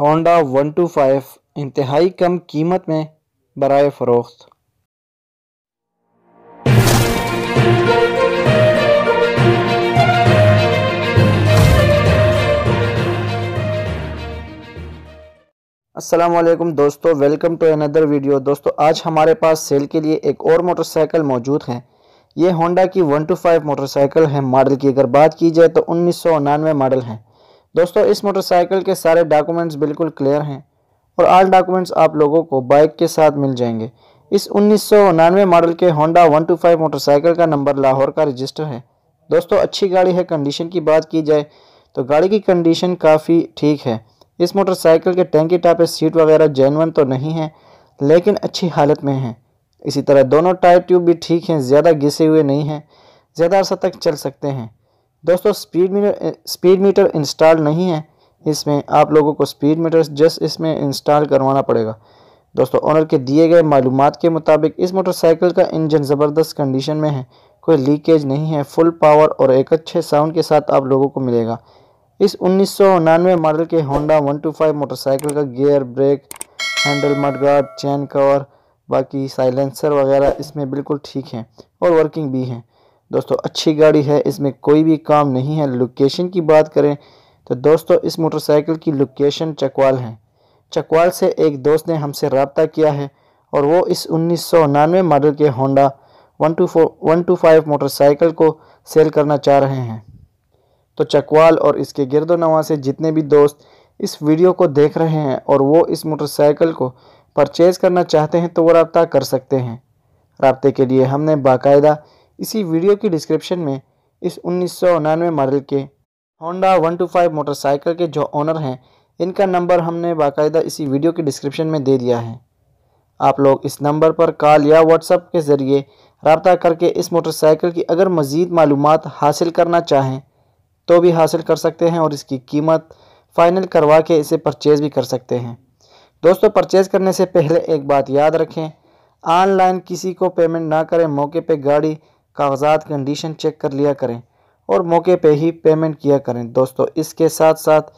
Honda one two five इंतहाई कम कीमत में बरए फ़रोख्त असलम दोस्तों वेलकम टू अनदर वीडियो दोस्तों आज हमारे पास सेल के लिए एक और मोटरसाइकिल मौजूद है ये होंडा की वन टू फाइव मोटरसाइकिल है मॉडल की अगर बात की जाए तो उन्नीस सौ उनानवे मॉडल है दोस्तों इस मोटरसाइकिल के सारे डॉक्यूमेंट्स बिल्कुल क्लियर हैं और आल डॉक्यूमेंट्स आप लोगों को बाइक के साथ मिल जाएंगे इस उन्नीस मॉडल के होंडा 125 मोटरसाइकिल का नंबर लाहौर का रजिस्टर है दोस्तों अच्छी गाड़ी है कंडीशन की बात की जाए तो गाड़ी की कंडीशन काफ़ी ठीक है इस मोटरसाइकिल के टैंकी टापे सीट वगैरह जैनवन तो नहीं है लेकिन अच्छी हालत में है इसी तरह दोनों टायर ट्यूब भी ठीक हैं ज़्यादा घिसे हुए नहीं हैं ज़्यादा अर्सा तक चल सकते हैं दोस्तों speed meter speed meter install नहीं है इसमें आप लोगों को स्पीड मीटर जस्ट इसमें इंस्टॉल करवाना पड़ेगा दोस्तों ऑनर के दिए गए मालूम के मुताबिक इस मोटरसाइकिल का इंजन ज़बरदस्त कंडीशन में है कोई लीकेज नहीं है फुल पावर और एक अच्छे साउंड के साथ आप लोगों को मिलेगा इस उन्नीस मॉडल के होंडा 125 मोटरसाइकिल का gear brake handle mudguard chain cover बाकी साइलेंसर वगैरह इसमें बिल्कुल ठीक हैं और वर्किंग भी हैं दोस्तों अच्छी गाड़ी है इसमें कोई भी काम नहीं है लोकेशन की बात करें तो दोस्तों इस मोटरसाइकिल की लोकेशन चकवाल है चकवाल से एक दोस्त ने हमसे रबता किया है और वो इस उन्नीस मॉडल के Honda one two four one two five motorcycle को सेल करना चाह रहे हैं तो चकवाल और इसके गिरदो नवा से जितने भी दोस्त इस वीडियो को देख रहे हैं और वो इस मोटरसाइकिल को परचेज़ करना चाहते हैं तो वो रबता कर सकते हैं रबते के लिए हमने बाकायदा इसी वीडियो की डिस्क्रिप्शन में इस उन्नीस मॉडल के होंडा 125 मोटरसाइकिल के जो ओनर हैं इनका नंबर हमने बाकायदा इसी वीडियो के डिस्क्रिप्शन में दे दिया है आप लोग इस नंबर पर कॉल या व्हाट्सअप के ज़रिए रबता करके इस मोटरसाइकिल की अगर मज़ीद मालूम हासिल करना चाहें तो भी हासिल कर सकते हैं और इसकी कीमत फ़ाइनल करवा के इसे परचेज़ भी कर सकते हैं दोस्तों परचेज़ करने से पहले एक बात याद रखें ऑनलाइन किसी को पेमेंट ना करें मौके पे गाड़ी कागजात कंडीशन चेक कर लिया करें और मौके पे ही पेमेंट किया करें दोस्तों इसके साथ साथ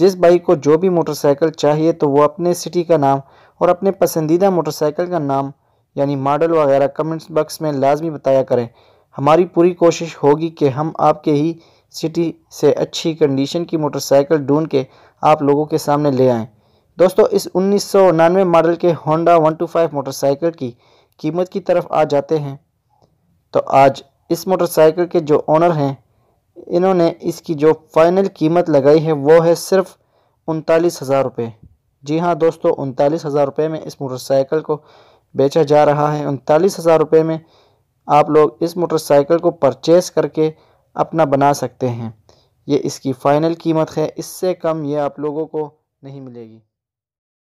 जिस भाई को जो भी मोटरसाइकिल चाहिए तो वो अपने सिटी का नाम और अपने पसंदीदा मोटरसाइकिल का नाम यानी मॉडल वगैरह कमेंट्स बक्स में लाजमी बताया करें हमारी पूरी कोशिश होगी कि हम आपके ही सिटी से अच्छी कंडीशन की मोटरसाइकिल ढूंढ के आप लोगों के सामने ले आएँ दोस्तों इस उन्नीस मॉडल के होंडा वन मोटरसाइकिल की कीमत की तरफ आ जाते हैं तो आज इस मोटरसाइकिल के जो ओनर हैं इन्होंने इसकी जो फाइनल कीमत लगाई है वो है सिर्फ उनतालीस हज़ार रुपये जी हाँ दोस्तों उनतालीस हज़ार रुपये में इस मोटरसाइकिल को बेचा जा रहा है उनतालीस हज़ार रुपये में आप लोग इस मोटरसाइकिल को परचेस करके अपना बना सकते हैं ये इसकी फ़ाइनल कीमत है इससे कम ये आप लोगों को नहीं मिलेगी